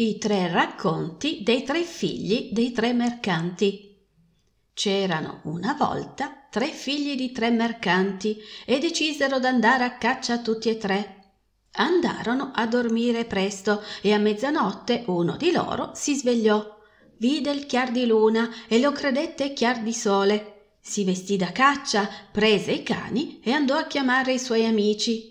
I tre racconti dei tre figli dei tre mercanti. C'erano una volta tre figli di tre mercanti e decisero d'andare a caccia tutti e tre. Andarono a dormire presto e a mezzanotte uno di loro si svegliò, vide il chiar di luna e lo credette chiar di sole. Si vestì da caccia, prese i cani e andò a chiamare i suoi amici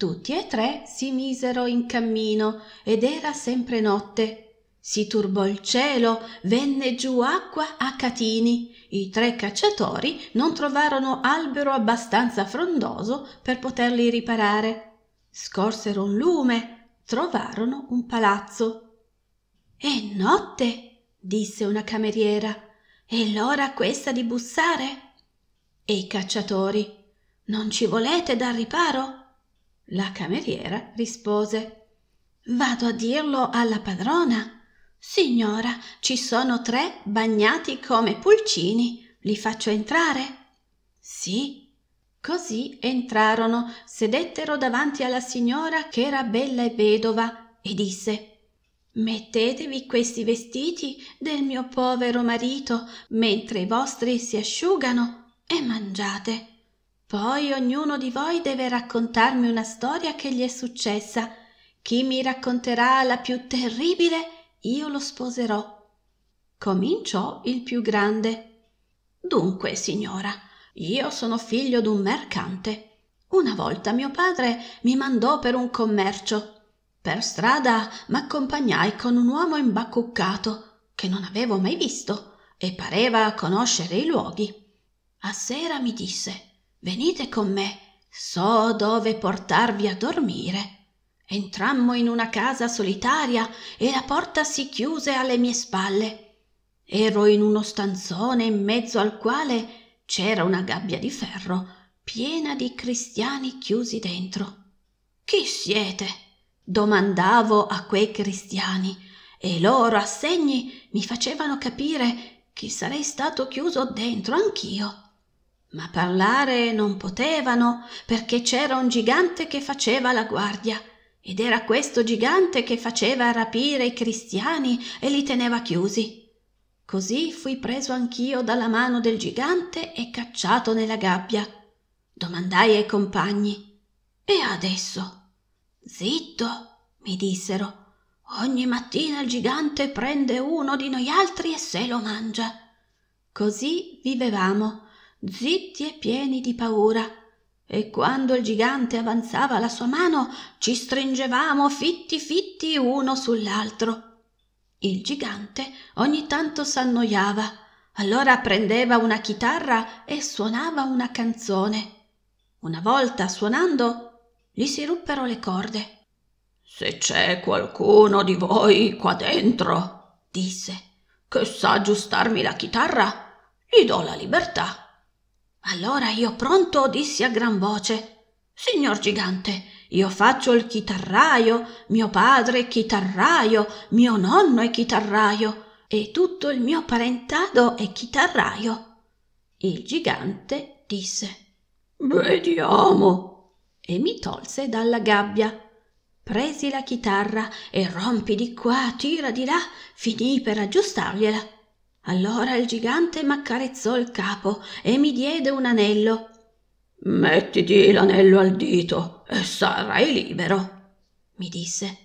tutti e tre si misero in cammino ed era sempre notte si turbò il cielo venne giù acqua a catini i tre cacciatori non trovarono albero abbastanza frondoso per poterli riparare scorsero un lume trovarono un palazzo è notte disse una cameriera è l'ora questa di bussare e i cacciatori non ci volete dar riparo la cameriera rispose Vado a dirlo alla padrona. Signora, ci sono tre bagnati come pulcini. Li faccio entrare? Sì. Così entrarono, sedettero davanti alla signora che era bella e vedova, e disse Mettetevi questi vestiti del mio povero marito mentre i vostri si asciugano e mangiate. Poi ognuno di voi deve raccontarmi una storia che gli è successa. Chi mi racconterà la più terribile, io lo sposerò. Cominciò il più grande. Dunque, signora, io sono figlio d'un mercante. Una volta mio padre mi mandò per un commercio. Per strada m'accompagnai con un uomo imbacuccato che non avevo mai visto e pareva conoscere i luoghi. A sera mi disse venite con me so dove portarvi a dormire entrammo in una casa solitaria e la porta si chiuse alle mie spalle ero in uno stanzone in mezzo al quale c'era una gabbia di ferro piena di cristiani chiusi dentro chi siete domandavo a quei cristiani e loro assegni mi facevano capire che sarei stato chiuso dentro anch'io ma parlare non potevano perché c'era un gigante che faceva la guardia ed era questo gigante che faceva rapire i cristiani e li teneva chiusi. Così fui preso anch'io dalla mano del gigante e cacciato nella gabbia. Domandai ai compagni: E adesso? Zitto, mi dissero. Ogni mattina il gigante prende uno di noi altri e se lo mangia. Così vivevamo zitti e pieni di paura e quando il gigante avanzava la sua mano ci stringevamo fitti fitti uno sull'altro il gigante ogni tanto s'annoiava allora prendeva una chitarra e suonava una canzone una volta suonando gli si ruppero le corde se c'è qualcuno di voi qua dentro disse che sa aggiustarmi la chitarra gli do la libertà allora io pronto dissi a gran voce signor gigante io faccio il chitarraio mio padre è chitarraio mio nonno è chitarraio e tutto il mio parentado è chitarraio il gigante disse vediamo e mi tolse dalla gabbia presi la chitarra e rompi di qua tira di là finì per aggiustargliela allora il gigante m'accarezzò il capo e mi diede un anello. Mettiti l'anello al dito e sarai libero, mi disse.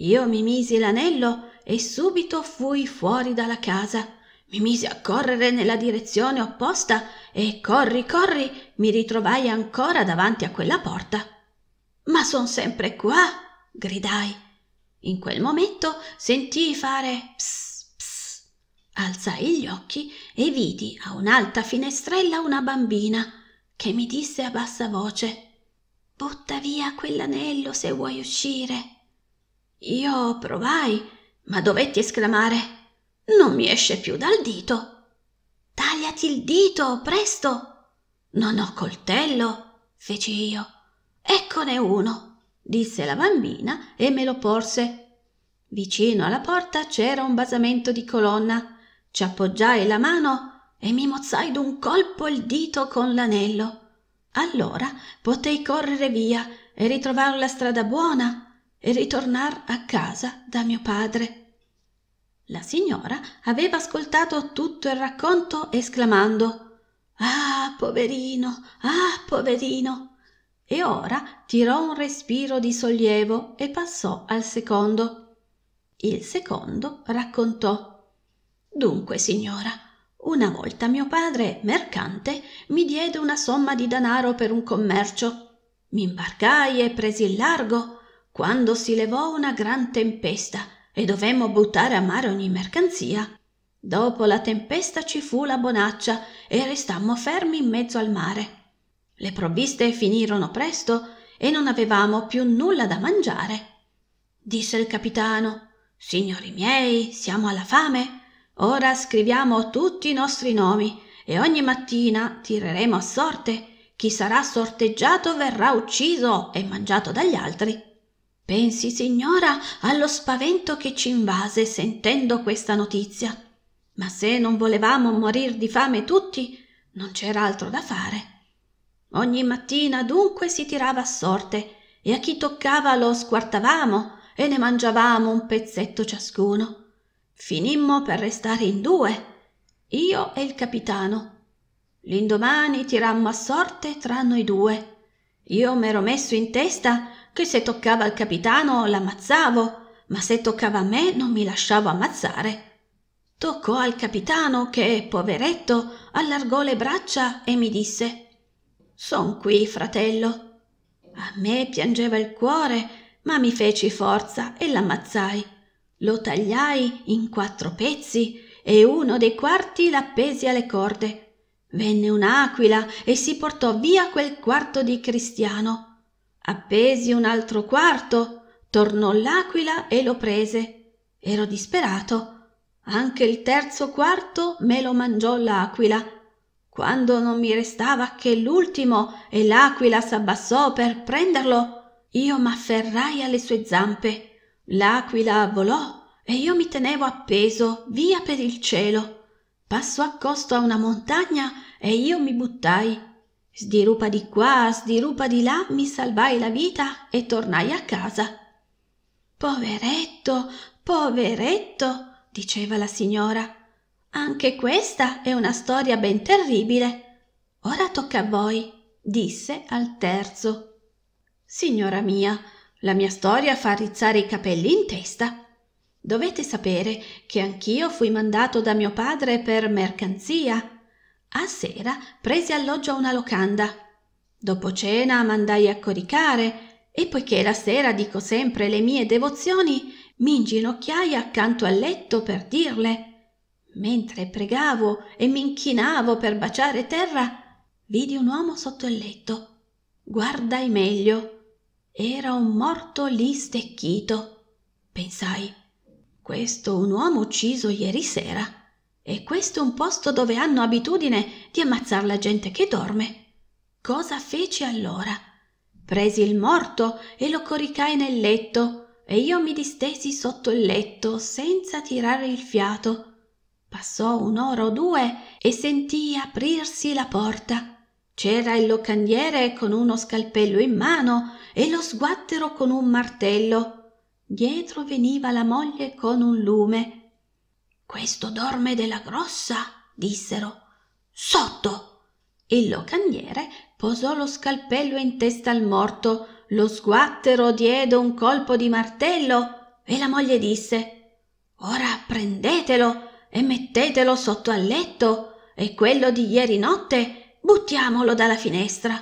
Io mi misi l'anello e subito fui fuori dalla casa. Mi misi a correre nella direzione opposta e corri, corri, mi ritrovai ancora davanti a quella porta. Ma son sempre qua, gridai. In quel momento sentii fare psst alzai gli occhi e vidi a un'alta finestrella una bambina che mi disse a bassa voce butta via quell'anello se vuoi uscire io provai ma dovetti esclamare non mi esce più dal dito tagliati il dito presto non ho coltello feci io eccone uno disse la bambina e me lo porse vicino alla porta c'era un basamento di colonna ci appoggiai la mano e mi mozzai d'un colpo il dito con l'anello. Allora potei correre via e ritrovar la strada buona e ritornar a casa da mio padre. La signora aveva ascoltato tutto il racconto esclamando Ah, poverino, ah, poverino. E ora tirò un respiro di sollievo e passò al secondo. Il secondo raccontò dunque signora una volta mio padre mercante mi diede una somma di danaro per un commercio m'imbarcai e presi il largo quando si levò una gran tempesta e dovemmo buttare a mare ogni mercanzia dopo la tempesta ci fu la bonaccia e restammo fermi in mezzo al mare le provviste finirono presto e non avevamo più nulla da mangiare disse il capitano signori miei siamo alla fame Ora scriviamo tutti i nostri nomi e ogni mattina tireremo a sorte. Chi sarà sorteggiato verrà ucciso e mangiato dagli altri. Pensi, signora, allo spavento che ci invase sentendo questa notizia. Ma se non volevamo morir di fame tutti, non c'era altro da fare. Ogni mattina dunque si tirava a sorte e a chi toccava lo squartavamo e ne mangiavamo un pezzetto ciascuno finimmo per restare in due io e il capitano l'indomani tirammo a sorte tra noi due io m'ero messo in testa che se toccava al capitano l'ammazzavo ma se toccava a me non mi lasciavo ammazzare toccò al capitano che poveretto allargò le braccia e mi disse son qui fratello a me piangeva il cuore ma mi feci forza e l'ammazzai lo tagliai in quattro pezzi e uno dei quarti l'appesi alle corde. Venne un'aquila e si portò via quel quarto di cristiano. Appesi un altro quarto, tornò l'aquila e lo prese. Ero disperato. Anche il terzo quarto me lo mangiò l'aquila. Quando non mi restava che l'ultimo e l'aquila s'abbassò per prenderlo, io m'afferrai alle sue zampe l'aquila volò e io mi tenevo appeso via per il cielo passò accosto a una montagna e io mi buttai sdirupa di qua sdirupa di là mi salvai la vita e tornai a casa poveretto poveretto diceva la signora anche questa è una storia ben terribile ora tocca a voi disse al terzo signora mia la mia storia fa rizzare i capelli in testa. Dovete sapere che anch'io fui mandato da mio padre per mercanzia. A sera presi alloggio a una locanda. Dopo cena mandai a coricare e poiché la sera dico sempre le mie devozioni, mi inginocchiai accanto al letto per dirle. Mentre pregavo e mi inchinavo per baciare terra, vidi un uomo sotto il letto. Guardai meglio era un morto lì stecchito pensai questo un uomo ucciso ieri sera e questo un posto dove hanno abitudine di ammazzar la gente che dorme cosa feci allora presi il morto e lo coricai nel letto e io mi distesi sotto il letto senza tirare il fiato passò un'ora o due e sentii aprirsi la porta c'era il locandiere con uno scalpello in mano e lo sguattero con un martello. Dietro veniva la moglie con un lume. Questo dorme della grossa, dissero. Sotto! Il locandiere posò lo scalpello in testa al morto. Lo sguattero diede un colpo di martello e la moglie disse: Ora prendetelo e mettetelo sotto al letto e quello di ieri notte Buttiamolo dalla finestra.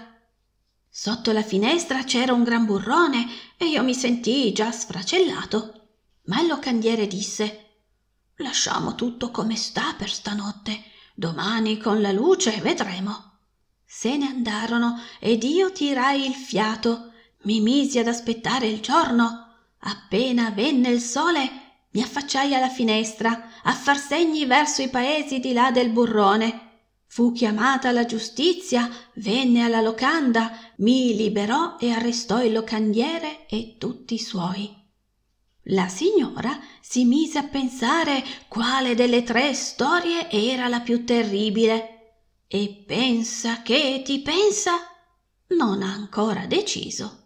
Sotto la finestra c'era un gran burrone e io mi sentii già sfracellato. Ma il locandiere disse: Lasciamo tutto come sta per stanotte. Domani con la luce vedremo. Se ne andarono ed io tirai il fiato. Mi misi ad aspettare il giorno. Appena venne il sole, mi affacciai alla finestra a far segni verso i paesi di là del burrone Fu chiamata la giustizia, venne alla locanda, mi liberò e arrestò il locandiere e tutti i suoi. La signora si mise a pensare quale delle tre storie era la più terribile. E pensa che ti pensa? Non ha ancora deciso.